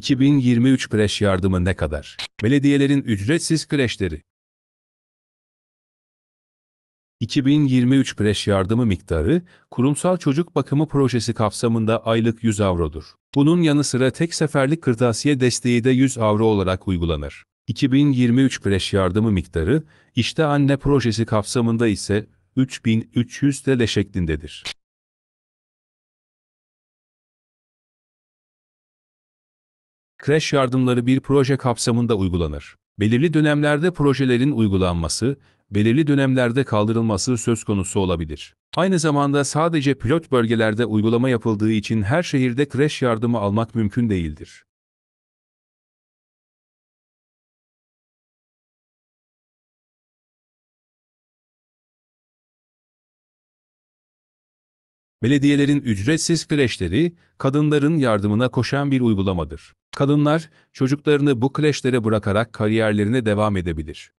2023 kreş yardımı ne kadar? Belediyelerin ücretsiz kreşleri. 2023 kreş yardımı miktarı, kurumsal çocuk bakımı projesi kapsamında aylık 100 avrodur. Bunun yanı sıra tek seferlik kırtasiye desteği de 100 avro olarak uygulanır. 2023 kreş yardımı miktarı, işte anne projesi kapsamında ise 3300 TL şeklindedir. kreş yardımları bir proje kapsamında uygulanır. Belirli dönemlerde projelerin uygulanması, belirli dönemlerde kaldırılması söz konusu olabilir. Aynı zamanda sadece pilot bölgelerde uygulama yapıldığı için her şehirde kreş yardımı almak mümkün değildir. Belediyelerin ücretsiz kreşleri, kadınların yardımına koşan bir uygulamadır kadınlar çocuklarını bu kreşlere bırakarak kariyerlerine devam edebilir.